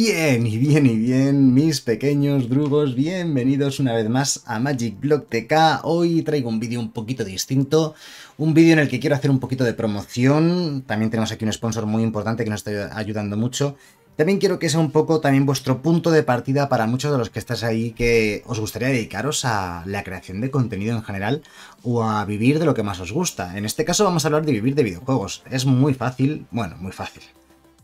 Bien, y bien, y bien, mis pequeños drugos, bienvenidos una vez más a Magic Block TK. Hoy traigo un vídeo un poquito distinto, un vídeo en el que quiero hacer un poquito de promoción. También tenemos aquí un sponsor muy importante que nos está ayudando mucho. También quiero que sea un poco también vuestro punto de partida para muchos de los que estáis ahí que os gustaría dedicaros a la creación de contenido en general o a vivir de lo que más os gusta. En este caso vamos a hablar de vivir de videojuegos. Es muy fácil, bueno, muy fácil.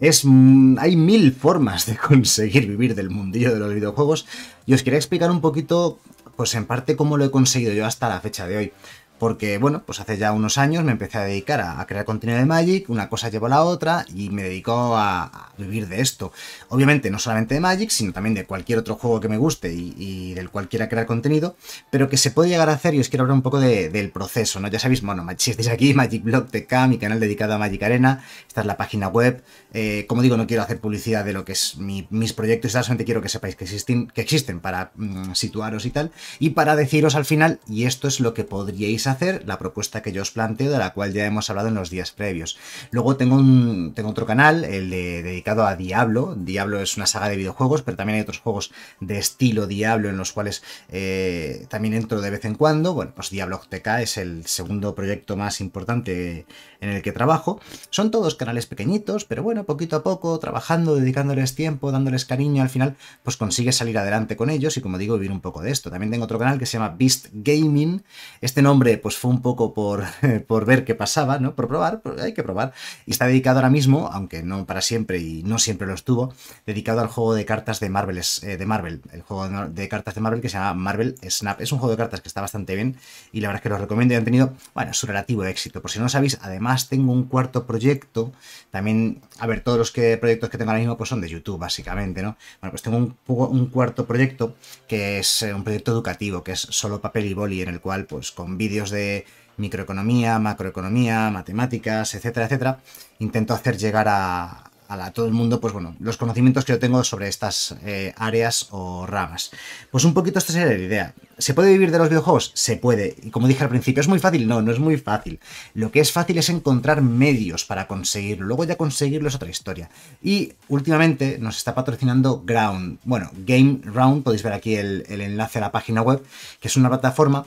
Es, mm, hay mil formas de conseguir vivir del mundillo de los videojuegos y os quería explicar un poquito, pues en parte, cómo lo he conseguido yo hasta la fecha de hoy porque, bueno, pues hace ya unos años me empecé a dedicar a, crear contenido de Magic, una cosa llevó a la otra y me dedico a, vivir de esto. Obviamente no solamente de Magic, sino también de cualquier otro juego que me guste y, del cual quiera crear contenido, pero que se puede llegar a hacer y os quiero hablar un poco del proceso, ¿no? Ya sabéis, bueno, si estáis aquí, Magic Blog TK, mi canal dedicado a Magic Arena, esta es la página web. Eh, como digo, no quiero hacer publicidad de lo que es mis proyectos, solamente quiero que sepáis que existen, que existen para mm, situaros y tal, y para deciros al final, y esto es lo que podríais hacer hacer la propuesta que yo os planteo, de la cual ya hemos hablado en los días previos. Luego tengo, un, tengo otro canal, el de, dedicado a Diablo. Diablo es una saga de videojuegos, pero también hay otros juegos de estilo Diablo en los cuales eh, también entro de vez en cuando. Bueno, pues Diablo TK es el segundo proyecto más importante en el que trabajo. Son todos canales pequeñitos, pero bueno, poquito a poco, trabajando, dedicándoles tiempo, dándoles cariño, al final pues consigue salir adelante con ellos y como digo, vivir un poco de esto. También tengo otro canal que se llama Beast Gaming. Este nombre pues fue un poco por, ver qué pasaba, ¿no? Por probar, pues hay que probar. Y está dedicado ahora mismo, aunque no para siempre y no siempre lo estuvo, dedicado al juego de cartas de Marvel, eh, de Marvel, el juego de cartas de Marvel que se llama Marvel Snap. Es un juego de cartas que está bastante bien y la verdad es que lo recomiendo y han tenido, bueno, su relativo éxito. Por si no lo sabéis, además tengo un cuarto proyecto, también, a ver, todos los que, proyectos que tengo ahora mismo pues son de YouTube, básicamente, ¿no? Bueno, pues tengo un, un cuarto proyecto que es eh, un proyecto educativo, que es solo papel y boli, en el cual pues con vídeos de microeconomía, macroeconomía, matemáticas, etcétera, etcétera, intento hacer llegar a, todo el mundo, pues bueno, los conocimientos que yo tengo sobre estas eh, áreas o ramas. Pues un poquito esta sería la idea. ¿Se puede vivir de los videojuegos? Se puede. Y como dije al principio, ¿es muy fácil? No, no es muy fácil. Lo que es fácil es encontrar medios para conseguirlo. Luego ya conseguirlo es otra historia. Y últimamente nos está patrocinando Ground. Bueno, Game Round, podéis ver aquí el, el enlace a la página web, que es una plataforma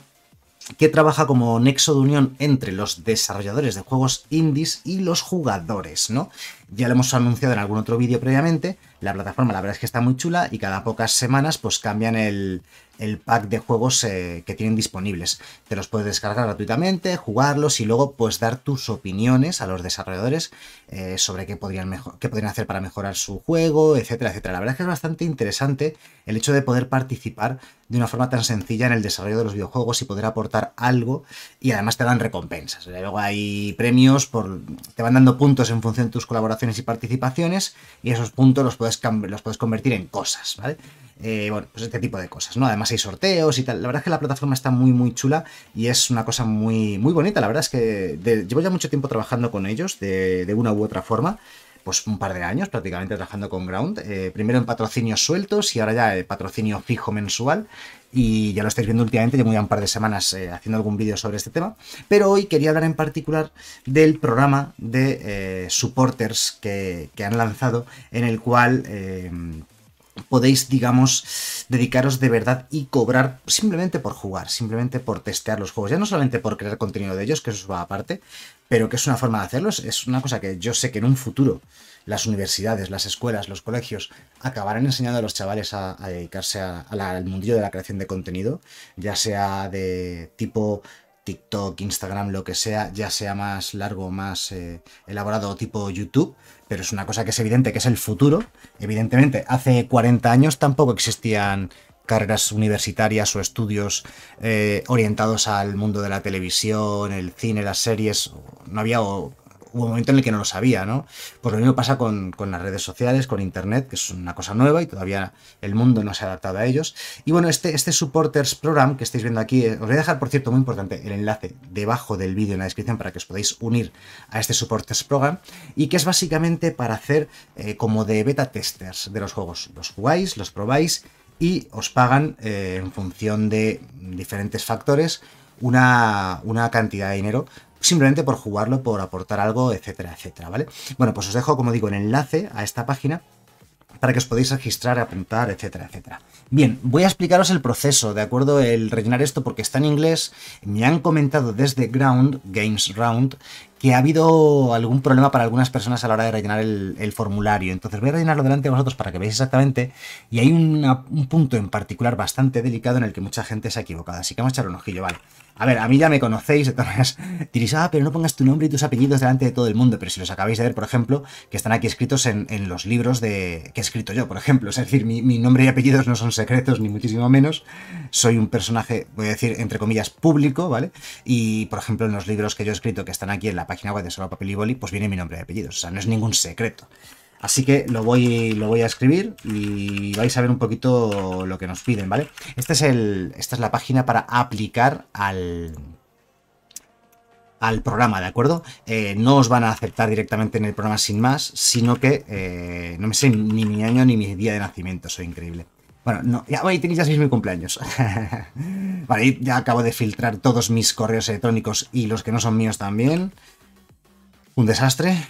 que trabaja como nexo de unión entre los desarrolladores de juegos indies y los jugadores, ¿no? Ya lo hemos anunciado en algún otro vídeo previamente. La plataforma, la verdad es que está muy chula y cada pocas semanas pues cambian el, el pack de juegos eh, que tienen disponibles. Te los puedes descargar gratuitamente, jugarlos y luego pues dar tus opiniones a los desarrolladores eh, sobre qué podrían, podrían hacer para mejorar su juego, etcétera, etcétera. La verdad es que es bastante interesante el hecho de poder participar de una forma tan sencilla en el desarrollo de los videojuegos y poder aportar algo y además te dan recompensas. Luego hay premios, por, te van dando puntos en función de tus colaboradores y participaciones, y esos puntos los puedes, los puedes convertir en cosas, ¿vale? Eh, bueno, pues este tipo de cosas, ¿no? Además hay sorteos y tal. La verdad es que la plataforma está muy, muy chula y es una cosa muy, muy bonita. La verdad es que llevo ya mucho tiempo trabajando con ellos de, de una u otra forma pues un par de años prácticamente trabajando con Ground, eh, primero en patrocinios sueltos y ahora ya eh, patrocinio fijo mensual. Y ya lo estáis viendo últimamente, llevo ya un par de semanas eh, haciendo algún vídeo sobre este tema. Pero hoy quería hablar en particular del programa de supporters que, que, han lanzado, en el cual podéis, digamos, dedicaros de verdad y cobrar simplemente por jugar, simplemente por testear los juegos, ya no solamente por crear contenido de ellos, que eso va aparte, pero que es una forma de hacerlos es una cosa que yo sé que en un futuro las universidades, las escuelas, los colegios acabarán enseñando a los chavales a, dedicarse al mundillo de la creación de contenido, ya sea de tipo TikTok, Instagram, lo que sea, ya sea más largo, más eh, elaborado tipo YouTube, pero es una cosa que es evidente que es el futuro. Evidentemente, hace 40 años tampoco existían carreras universitarias o estudios eh, orientados al mundo de la televisión, el cine, las series, no había hubo un momento en el que no lo sabía, ¿no? Pues lo mismo pasa con, las redes sociales, con Internet, que es una cosa nueva y todavía el mundo no se ha adaptado a ellos. Y bueno, este, este Supporters Program que estáis viendo aquí, eh, os voy a dejar, por cierto, muy importante, el enlace debajo del vídeo en la descripción para que os podáis unir a este Supporters Program, y que es básicamente para hacer eh, como de beta testers de los juegos. Los jugáis, los probáis y os pagan eh, en función de diferentes factores una, una, cantidad de dinero simplemente por jugarlo, por aportar algo, etcétera, etcétera, ¿vale? Bueno, pues os dejo, como digo, el enlace a esta página para que os podáis registrar, apuntar, etcétera, etcétera. Bien, voy a explicaros el proceso, ¿de acuerdo? El rellenar esto porque está en inglés. Me han comentado desde Ground, Games Round, que ha habido algún problema para algunas personas a la hora de rellenar el, formulario. Entonces voy a rellenarlo delante de vosotros para que veáis exactamente. Y hay un punto en particular bastante delicado en el que mucha gente se ha equivocado. Así que vamos a echar un ojillo, ¿vale? A ver, a mí ya me conocéis, entonces diréis, ah, pero no pongas tu nombre y tus apellidos delante de todo el mundo. Pero si los acabáis de ver, por ejemplo, que están aquí escritos en, los libros de que he escrito yo, por ejemplo. Es decir, mi, nombre y apellidos no son secretos, ni muchísimo menos. Soy un personaje, voy a decir, entre comillas, público, ¿vale? Y, por ejemplo, en los libros que yo he escrito, que están aquí en la página web de Solo Papel y pues viene mi nombre y apellidos. O sea, no es ningún secreto. Así que lo voy, lo voy a escribir y vais a ver un poquito lo que nos piden, ¿vale? Este es el, esta es la página para aplicar al, al programa, ¿de acuerdo? Eh, no os van a aceptar directamente en el programa sin más, sino que eh, no me sé ni mi año ni mi día de nacimiento, soy increíble. Bueno, no, ya, voy, tenéis ya seis mi cumpleaños. vale, ya acabo de filtrar todos mis correos electrónicos y los que no son míos también. Un desastre.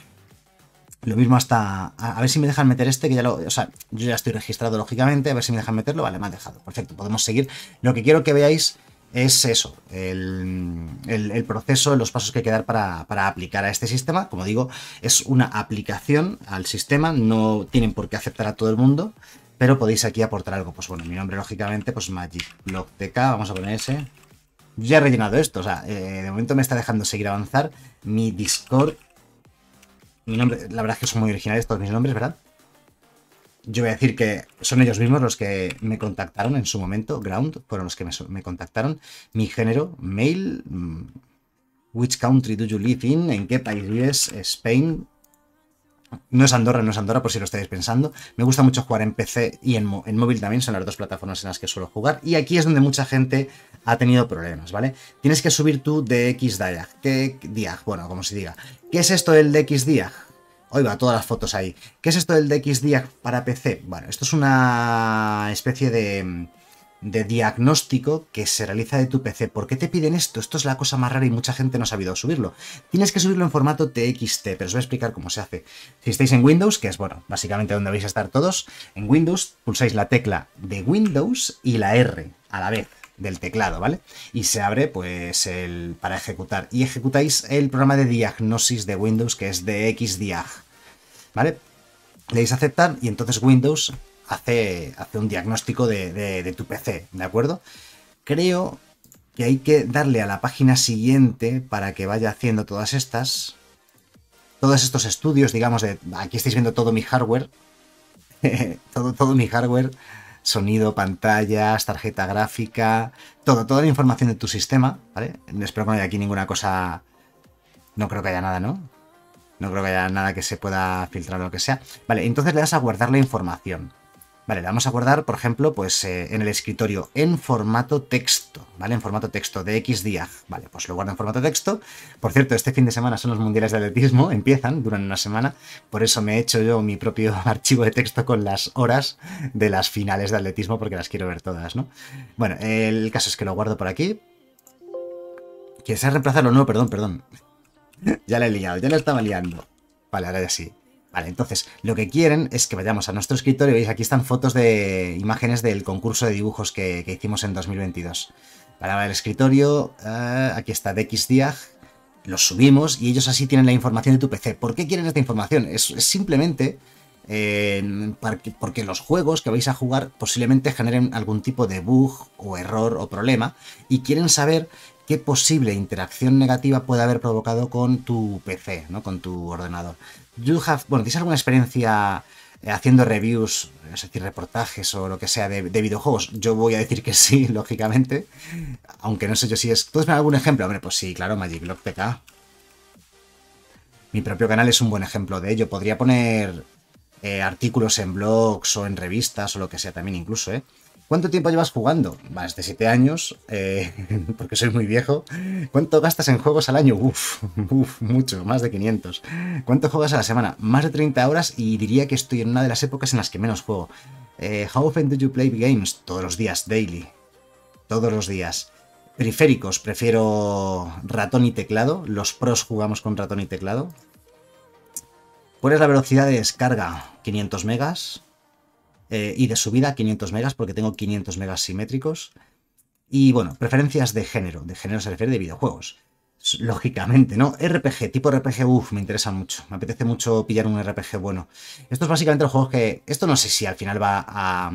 Lo mismo hasta... A, ver si me dejan meter este, que ya lo... O sea, yo ya estoy registrado lógicamente, a ver si me dejan meterlo. Vale, me han dejado. Perfecto, podemos seguir. Lo que quiero que veáis es eso, el, proceso, los pasos que hay que dar para, aplicar a este sistema. Como digo, es una aplicación al sistema, no tienen por qué aceptar a todo el mundo, pero podéis aquí aportar algo. Pues bueno, mi nombre lógicamente, pues MagicBlockTK, vamos a poner ese. ya he rellenado esto, o sea, eh, de momento me está dejando seguir avanzar. Mi Discord mi nombre, la verdad es que son muy originales todos mis nombres, ¿verdad? Yo voy a decir que son ellos mismos los que me contactaron en su momento, Ground, fueron los que me, contactaron. Mi género, mail. Mm, which country do you live in, en qué país vives, Spain, no es Andorra, no es Andorra, por si lo estáis pensando. Me gusta mucho jugar en PC y en, móvil también, son las dos plataformas en las que suelo jugar. Y aquí es donde mucha gente ha tenido problemas, ¿vale? Tienes que subir tú Diag. ¿Qué diag? Bueno, como se diga. ¿Qué es esto del DIAG? Hoy va todas las fotos ahí. ¿Qué es esto del Diag para PC? Bueno, esto es una especie de de diagnóstico que se realiza de tu PC. ¿Por qué te piden esto? Esto es la cosa más rara y mucha gente no ha sabido subirlo. Tienes que subirlo en formato TXT, pero os voy a explicar cómo se hace. Si estáis en Windows, que es, bueno, básicamente donde vais a estar todos, en Windows pulsáis la tecla de Windows y la R a la vez del teclado, ¿vale? Y se abre pues el para ejecutar y ejecutáis el programa de diagnosis de Windows que es DXDiag, ¿vale? Le dais aceptar y entonces Windows hace, un diagnóstico de, tu PC, ¿de acuerdo? Creo que hay que darle a la página siguiente para que vaya haciendo todas estas, todos estos estudios, digamos, de aquí estáis viendo todo mi hardware, todo, todo mi hardware, sonido, pantallas, tarjeta gráfica, todo, toda la información de tu sistema, ¿vale? Espero que no haya aquí ninguna cosa, no creo que haya nada, ¿no? No creo que haya nada que se pueda filtrar o lo que sea. Vale, entonces le das a guardar la información. Vale, la vamos a guardar, por ejemplo, pues eh, en el escritorio en formato texto, ¿vale? En formato texto de XDIAG. Vale, pues lo guardo en formato texto. Por cierto, este fin de semana son los mundiales de atletismo, empiezan, duran una semana. Por eso me he hecho yo mi propio archivo de texto con las horas de las finales de atletismo, porque las quiero ver todas, ¿no? Bueno, el caso es que lo guardo por aquí. ¿Quieres reemplazarlo? No, perdón, perdón. ya la he liado, ya la estaba liando. Vale, ahora ya sí. Vale, entonces lo que quieren es que vayamos a nuestro escritorio. Veis, aquí están fotos de imágenes del concurso de dibujos que, hicimos en 2022. Para el escritorio, eh, aquí está DXDIAG, los subimos y ellos así tienen la información de tu PC. ¿Por qué quieren esta información? Es, simplemente eh, porque los juegos que vais a jugar posiblemente generen algún tipo de bug o error o problema y quieren saber qué posible interacción negativa puede haber provocado con tu PC, ¿no? con tu ordenador. bueno, ¿Tienes alguna experiencia eh, haciendo reviews, es decir, reportajes o lo que sea de, videojuegos? Yo voy a decir que sí, lógicamente, aunque no sé yo si es... ¿Puedes dar algún ejemplo? Hombre, pues sí, claro, Magic PK. Mi propio canal es un buen ejemplo de ello. Podría poner eh, artículos en blogs o en revistas o lo que sea también incluso, ¿eh? ¿Cuánto tiempo llevas jugando? Más de 7 años, eh, porque soy muy viejo. ¿Cuánto gastas en juegos al año? Uf, uf, mucho, más de 500. ¿Cuánto juegas a la semana? Más de 30 horas y diría que estoy en una de las épocas en las que menos juego. Eh, ¿How often do you play games? Todos los días, daily. Todos los días. Periféricos, prefiero ratón y teclado. Los pros jugamos con ratón y teclado. ¿Cuál es la velocidad de descarga? 500 megas. Eh, y de subida 500 megas porque tengo 500 megas simétricos. Y bueno, preferencias de género, de género se refiere de videojuegos. Lógicamente, ¿no? RPG, tipo RPG, uff, me interesa mucho. Me apetece mucho pillar un RPG bueno. Esto es básicamente los juegos que. Esto no sé si al final va a,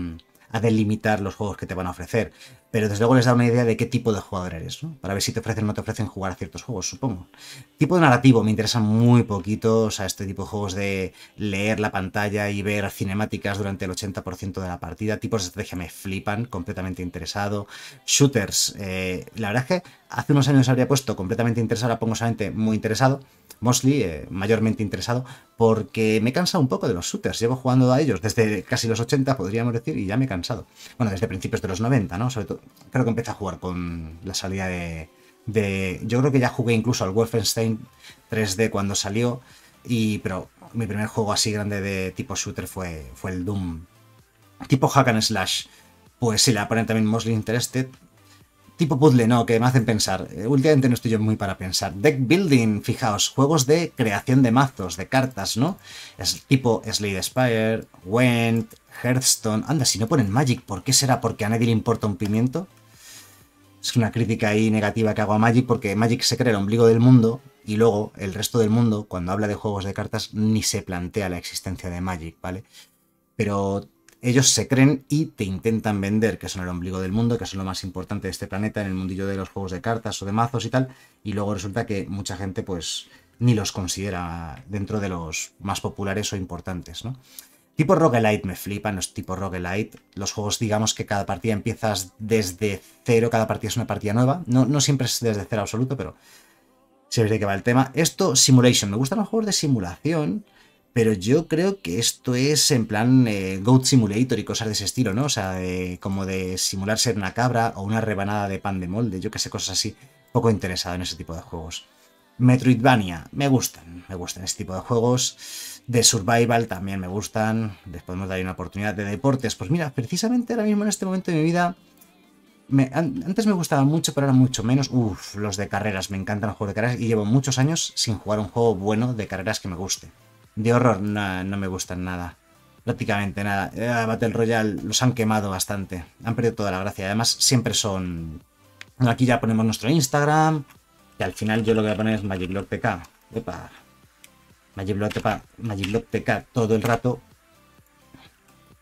a delimitar los juegos que te van a ofrecer pero desde luego les da una idea de qué tipo de jugador eres, ¿no? Para ver si te ofrecen o no te ofrecen jugar a ciertos juegos, supongo. Tipo de narrativo, me interesa muy poquito. o sea, este tipo de juegos de leer la pantalla y ver cinemáticas durante el 80% de la partida, tipos de estrategia me flipan, completamente interesado. Shooters, eh, la verdad es que hace unos años habría puesto completamente interesado, ahora pongo solamente muy interesado, mostly, eh, mayormente interesado, porque me cansa un poco de los shooters. Llevo jugando a ellos desde casi los 80, podríamos decir, y ya me he cansado. Bueno, desde principios de los 90, ¿no? Sobre todo creo que empecé a jugar con la salida de, Yo creo que ya jugué incluso al Wolfenstein 3D cuando salió, y, pero mi primer juego así grande de tipo shooter fue, fue el Doom. Tipo hack and slash. Pues si la ponen también Mostly Interested, tipo puzzle, no, que me hacen pensar. Eh, últimamente no estoy yo muy para pensar. Deck building, fijaos, juegos de creación de mazos, de cartas, ¿no? Es tipo Slade Spire, Went, Hearthstone. Anda, si no ponen Magic, ¿por qué será? ¿Porque a nadie le importa un pimiento? Es una crítica ahí negativa que hago a Magic porque Magic se crea el ombligo del mundo y luego el resto del mundo, cuando habla de juegos de cartas, ni se plantea la existencia de Magic, ¿vale? Pero ellos se creen y te intentan vender que son el ombligo del mundo, que son lo más importante de este planeta en el mundillo de los juegos de cartas o de mazos y tal, y luego resulta que mucha gente pues ni los considera dentro de los más populares o importantes, ¿no? Tipo roguelite me flipa, no es tipo roguelite. Los juegos, digamos que cada partida empiezas desde cero, cada partida es una partida nueva. No, no siempre es desde cero absoluto, pero se ve de va el tema. Esto, simulation. Me gustan los juegos de simulación pero yo creo que esto es en plan eh, Goat Simulator y cosas de ese estilo, ¿no? O sea, como de simular ser una cabra o una rebanada de pan de molde, yo que sé, cosas así. Poco interesado en ese tipo de juegos. Metroidvania, me gustan, me gustan ese tipo de juegos. De survival también me gustan. Después podemos dar una oportunidad de deportes. Pues mira, precisamente ahora mismo en este momento de mi vida antes me gustaban mucho, pero ahora mucho menos. Uf, los de carreras, me encantan los juegos de carreras y llevo muchos años sin jugar un juego bueno de carreras que me guste de horror no, me gustan nada. Prácticamente nada. Eh, Battle Royale los han quemado bastante. Han perdido toda la gracia. Además, siempre son. Aquí ya ponemos nuestro Instagram. Que al final yo lo que voy a poner es MagicLordPK. Epa. todo el rato.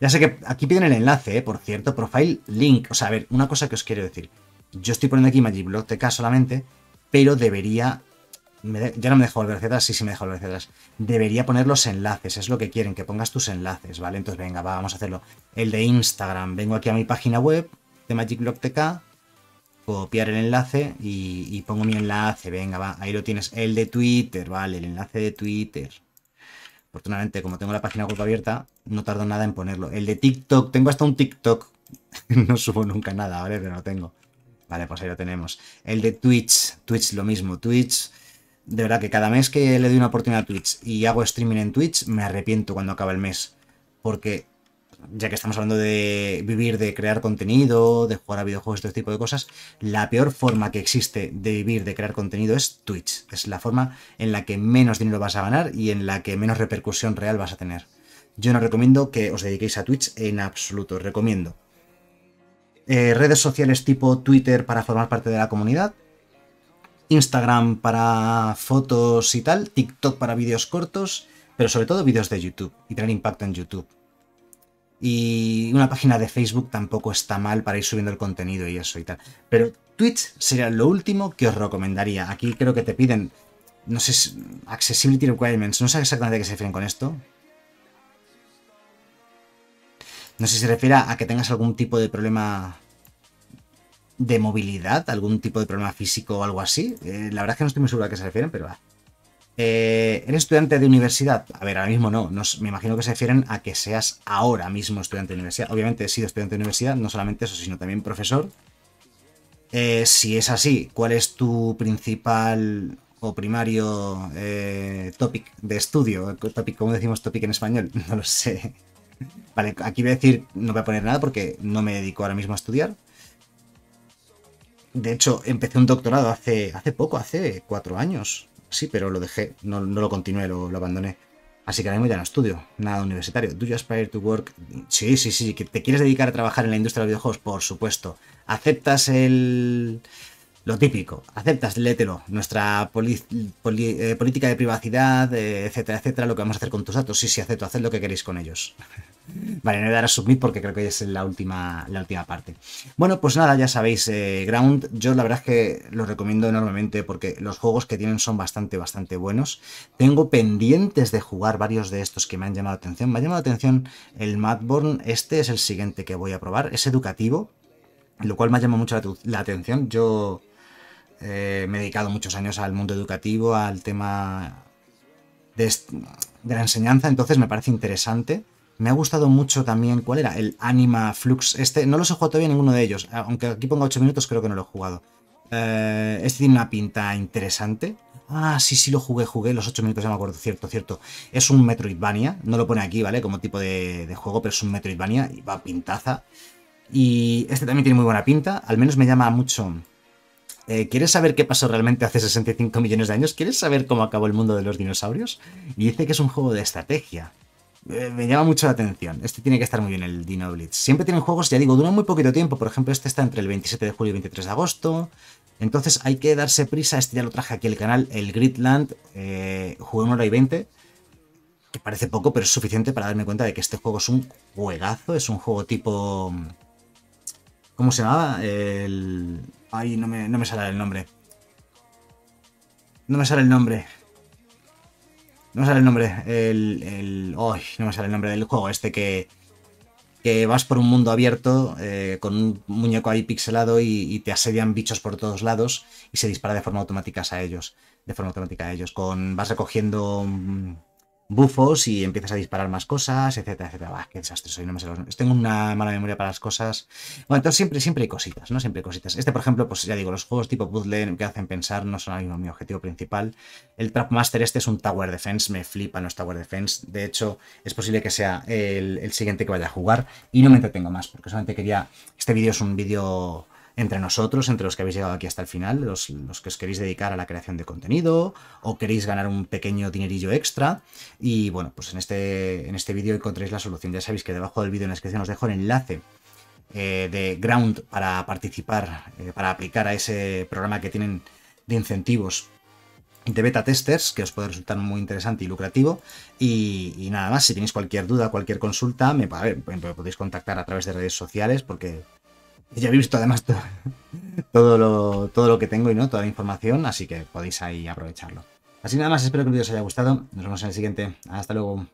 Ya sé que aquí piden el enlace, eh, por cierto, profile link. O sea, a ver, una cosa que os quiero decir. Yo estoy poniendo aquí MagicBlockTK solamente, pero debería ya no me dejo volver hacia atrás, sí, sí me dejo volver hacia atrás. Debería poner los enlaces, es lo que quieren, que pongas tus enlaces, ¿vale? Entonces, venga, va, vamos a hacerlo. El de Instagram, vengo aquí a mi página web de MagicBlockTK, copiar el enlace y, pongo mi enlace, venga, va, ahí lo tienes. El de Twitter, vale, el enlace de Twitter. Afortunadamente, como tengo la página web abierta, no tardo nada en ponerlo. El de TikTok, tengo hasta un TikTok. no subo nunca nada, ¿vale? Pero lo tengo. Vale, pues ahí lo tenemos. El de Twitch, Twitch lo mismo, Twitch de verdad que cada mes que le doy una oportunidad a Twitch y hago streaming en Twitch, me arrepiento cuando acaba el mes. Porque ya que estamos hablando de vivir, de crear contenido, de jugar a videojuegos, este tipo de cosas, la peor forma que existe de vivir, de crear contenido es Twitch. Es la forma en la que menos dinero vas a ganar y en la que menos repercusión real vas a tener. Yo no recomiendo que os dediquéis a Twitch en absoluto, recomiendo. Eh, redes sociales tipo Twitter para formar parte de la comunidad, Instagram para fotos y tal, TikTok para vídeos cortos, pero sobre todo vídeos de YouTube y tener impacto en YouTube. Y una página de Facebook tampoco está mal para ir subiendo el contenido y eso y tal. Pero Twitch sería lo último que os recomendaría. Aquí creo que te piden, no sé, accessibility requirements, no sé exactamente a qué se refieren con esto. No sé si se refiere a que tengas algún tipo de problema de movilidad, algún tipo de problema físico o algo así. Eh, la verdad es que no estoy muy seguro a qué se refieren, pero va. Eh, ¿Eres estudiante de universidad? A ver, ahora mismo no. me imagino que se refieren a que seas ahora mismo estudiante de universidad. Obviamente he sido estudiante de universidad, no solamente eso, sino también profesor. Eh, si es así, ¿cuál es tu principal o primario topic de estudio? Topic, ¿Cómo decimos topic en español? No lo sé. Vale, aquí voy a decir, no voy a poner nada porque no me dedico ahora mismo a estudiar. De hecho, empecé un doctorado hace, hace poco, hace cuatro años. Sí, pero lo dejé, no, lo continué, lo, abandoné. Así que ahora mismo ya no estudio, nada universitario. ¿Do you aspire to work? Sí, sí, sí. ¿Te quieres dedicar a trabajar en la industria de los videojuegos? Por supuesto. ¿Aceptas el, lo típico, aceptas, léetelo, nuestra eh, política de privacidad, eh, etcétera, etcétera, lo que vamos a hacer con tus datos. Sí, sí, acepto, haced lo que queréis con ellos. vale, no voy a dar a submit porque creo que ya es la última, la última parte. Bueno, pues nada, ya sabéis, eh, Ground, yo la verdad es que lo recomiendo enormemente porque los juegos que tienen son bastante, bastante buenos. Tengo pendientes de jugar varios de estos que me han llamado la atención. Me ha llamado atención el Madborn, este es el siguiente que voy a probar, es educativo, lo cual me ha llamado mucho la atención. Yo eh, me he dedicado muchos años al mundo educativo, al tema de, la enseñanza, entonces me parece interesante. Me ha gustado mucho también, ¿cuál era? El Anima Flux. Este, no los he jugado todavía ninguno de ellos, aunque aquí ponga 8 minutos, creo que no lo he jugado. Eh, este tiene una pinta interesante. Ah, sí, sí lo jugué, jugué los 8 minutos, ya me acuerdo, cierto, cierto. Es un Metroidvania, no lo pone aquí, ¿vale? Como tipo de, de juego, pero es un Metroidvania y va pintaza. Y este también tiene muy buena pinta, al menos me llama mucho eh, ¿quieres saber qué pasó realmente hace 65 millones de años? ¿Quieres saber cómo acabó el mundo de los dinosaurios? Y dice que es un juego de estrategia. Eh, me llama mucho la atención. Este tiene que estar muy bien, el Dino Blitz. Siempre tienen juegos, ya digo, duran muy poquito tiempo. Por ejemplo, este está entre el 27 de julio y el 23 de agosto. Entonces hay que darse prisa. Este ya lo traje aquí el canal, el Gridland. Eh, jugué una hora y 20 que parece poco, pero es suficiente para darme cuenta de que este juego es un juegazo, es un juego tipo... ¿Cómo se llamaba? El... Ay, no me, sale el nombre. No me sale el nombre. No me sale el nombre. El, el no me sale el nombre del juego este que, que vas por un mundo abierto eh, con un muñeco ahí pixelado y, te asedian bichos por todos lados y se dispara de forma automática a ellos. De forma automática a ellos. Con, vas recogiendo mm, bufos y empiezas a disparar más cosas, etcétera, etcétera. Bah, qué desastre soy, no me sé los... Tengo una mala memoria para las cosas. Bueno, entonces siempre, siempre hay cositas, ¿no? Siempre hay cositas. Este, por ejemplo, pues ya digo, los juegos tipo puzzle que hacen pensar no son mi objetivo principal. El Trapmaster este es un Tower Defense, me flipa no es Tower Defense. De hecho, es posible que sea el, el siguiente que vaya a jugar y no me entretengo más porque solamente quería... Este vídeo es un vídeo entre nosotros, entre los que habéis llegado aquí hasta el final, los, que os queréis dedicar a la creación de contenido o queréis ganar un pequeño dinerillo extra. Y bueno, pues en este, en este vídeo encontréis la solución. Ya sabéis que debajo del vídeo en la descripción os dejo el enlace eh, de Ground para participar, eh, para aplicar a ese programa que tienen de incentivos de beta testers, que os puede resultar muy interesante y lucrativo. Y, nada más, si tenéis cualquier duda, cualquier consulta, me podéis contactar a través de redes sociales, porque ya he visto además todo, lo, que tengo y no, toda la información, así que podéis ahí aprovecharlo. Así nada más, espero que el vídeo os haya gustado. Nos vemos en el siguiente. Hasta luego.